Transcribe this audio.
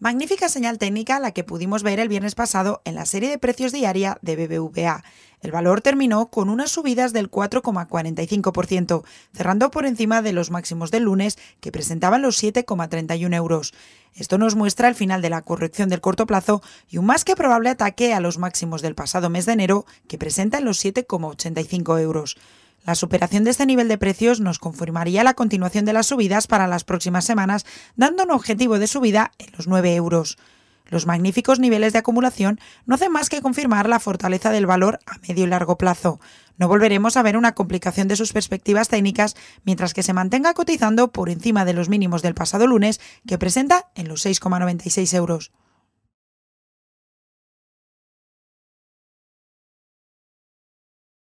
Magnífica señal técnica la que pudimos ver el viernes pasado en la serie de precios diaria de BBVA. El valor terminó con unas subidas del 4,45%, cerrando por encima de los máximos del lunes que presentaban los 7,31 euros. Esto nos muestra el final de la corrección del corto plazo y un más que probable ataque a los máximos del pasado mes de enero que presentan los 7,85 euros. La superación de este nivel de precios nos confirmaría la continuación de las subidas para las próximas semanas, dando un objetivo de subida en los 9 euros. Los magníficos niveles de acumulación no hacen más que confirmar la fortaleza del valor a medio y largo plazo. No volveremos a ver una complicación de sus perspectivas técnicas mientras que se mantenga cotizando por encima de los mínimos del pasado lunes, que presenta en los 6,96 euros.